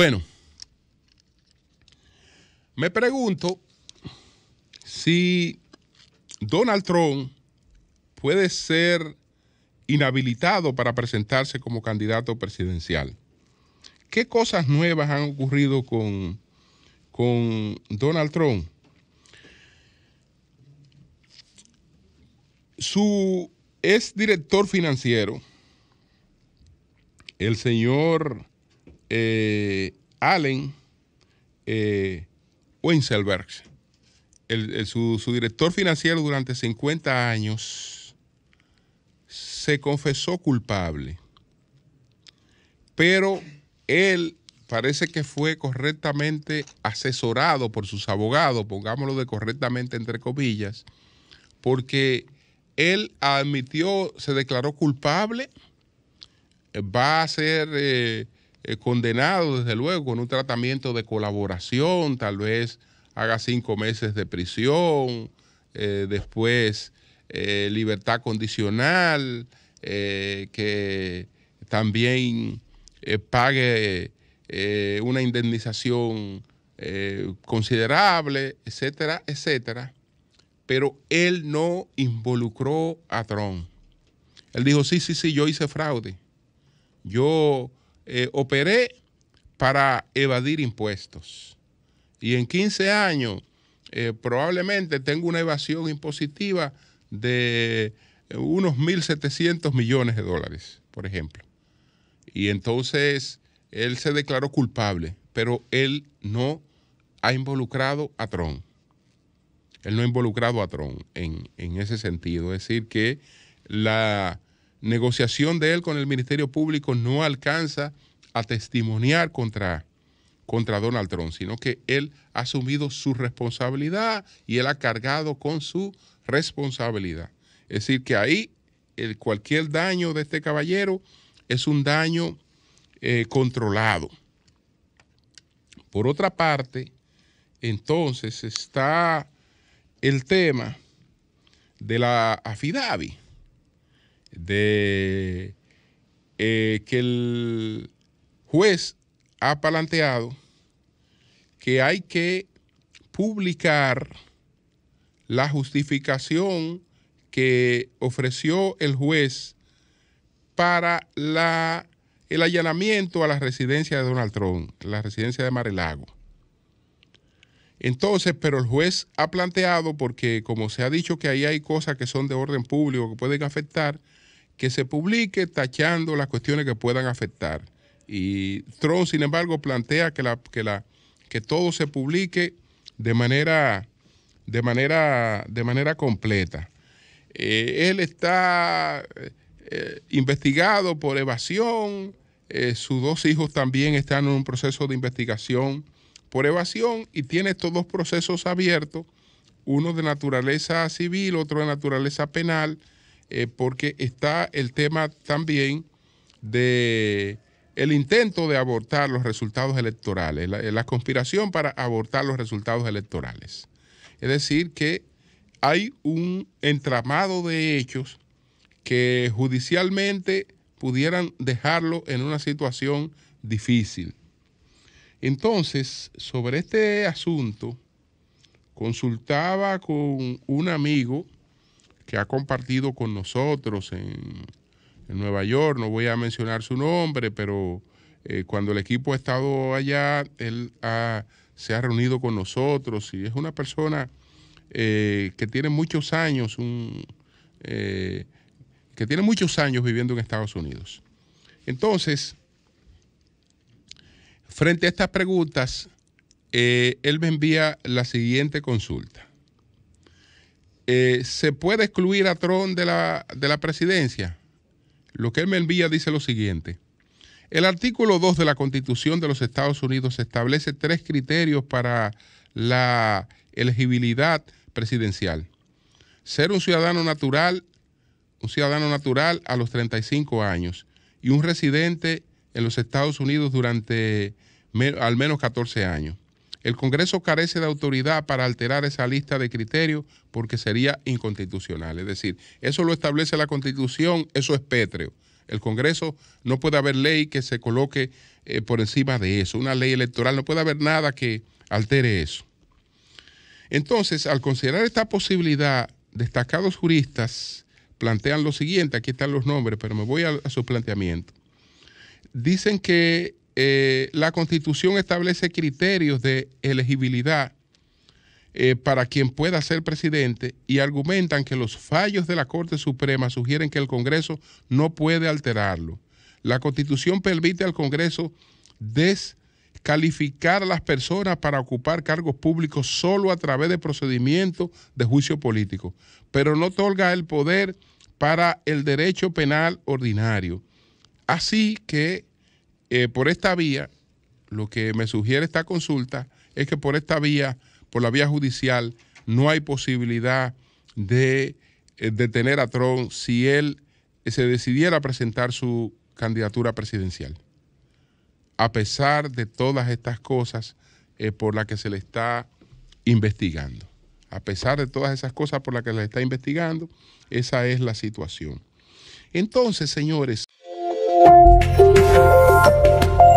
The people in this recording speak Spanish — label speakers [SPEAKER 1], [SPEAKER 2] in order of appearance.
[SPEAKER 1] Bueno, me pregunto si Donald Trump puede ser inhabilitado para presentarse como candidato presidencial. ¿Qué cosas nuevas han ocurrido con, con Donald Trump? Su director financiero, el señor eh, Allen eh, su, director financiero durante 50 años se confesó culpable, pero él parece que fue correctamente asesorado por sus abogados, pongámoslo de correctamente entre comillas, porque él admitió, se declaró culpable, va a ser eh, eh, condenado, desde luego, con un tratamiento de colaboración, tal vez haga cinco meses de prisión, eh, después eh, libertad condicional, que también pague una indemnización considerable, etcétera, etcétera. Pero él no involucró a Trump. Él dijo, sí, sí, sí, yo hice fraude. Yo eh, operé para evadir impuestos. Y en 15 años eh, probablemente tengo una evasión impositiva de eh, unos 1.700 millones de dólares, por ejemplo. Y entonces él se declaró culpable, pero él no ha involucrado a Trump. Él no ha involucrado a Trump en, en ese sentido. Es decir, que la, negociación de él con el Ministerio Público no alcanza a testimoniar contra, contra Donald Trump, sino que él ha asumido su responsabilidad y él ha cargado con su responsabilidad. Es decir, que ahí el, cualquier daño de este caballero es un daño eh, controlado. Por otra parte, entonces está el tema de la AFIDAVI de eh, que el juez ha planteado que hay que publicar la justificación que ofreció el juez para la, el allanamiento a la residencia de Donald Trump, la residencia de Marelago. Entonces, pero el juez ha planteado, porque como se ha dicho que ahí hay cosas que son de orden público que pueden afectar, que se publique tachando las cuestiones que puedan afectar. Y Trump, sin embargo, plantea que, que, todo se publique de manera, de manera, de manera completa. Eh, él está eh, investigado por evasión, eh, sus dos hijos también están en un proceso de investigación por evasión y tiene estos dos procesos abiertos, uno de naturaleza civil, otro de naturaleza penal, eh, porque está el tema también de el intento de abortar los resultados electorales, la, la conspiración para abortar los resultados electorales. Es decir, que hay un entramado de hechos que judicialmente pudieran dejarlo en una situación difícil. Entonces, sobre este asunto, consultaba con un amigo que ha compartido con nosotros en, Nueva York, no voy a mencionar su nombre, pero eh, cuando el equipo ha estado allá, él se ha reunido con nosotros y es una persona eh, que tiene muchos años, eh, que tiene muchos años viviendo en Estados Unidos. Entonces, Frente a estas preguntas, eh, él me envía la siguiente consulta. Eh, ¿Se puede excluir a Tron de la, presidencia? Lo que él me envía dice lo siguiente. El artículo 2 de la Constitución de los Estados Unidos establece tres criterios para la elegibilidad presidencial. Ser un ciudadano natural, un ciudadano natural a los 35 años y un residente en los Estados Unidos durante al menos 14 años. El Congreso carece de autoridad para alterar esa lista de criterios porque sería inconstitucional. Es decir, eso lo establece la Constitución, eso es pétreo. El Congreso no puede haber ley que se coloque eh, por encima de eso, una ley electoral, no puede haber nada que altere eso. Entonces, al considerar esta posibilidad, destacados juristas plantean lo siguiente, aquí están los nombres, pero me voy a su planteamiento dicen que eh, la constitución establece criterios de elegibilidad eh, para quien pueda ser presidente y argumentan que los fallos de la Corte Suprema sugieren que el Congreso no puede alterarlo. La constitución permite al Congreso descalificar a las personas para ocupar cargos públicos solo a través de procedimientos de juicio político, pero no otorga el poder para el derecho penal ordinario. Así que eh, por esta vía, lo que me sugiere esta consulta es que por esta vía, por la vía judicial, no hay posibilidad de eh, detener a Trump si él eh, se decidiera a presentar su candidatura presidencial. A pesar de todas estas cosas por las que se le está investigando. A pesar de todas esas cosas por las que se le está investigando, esa es la situación. Entonces, señores, Thank you.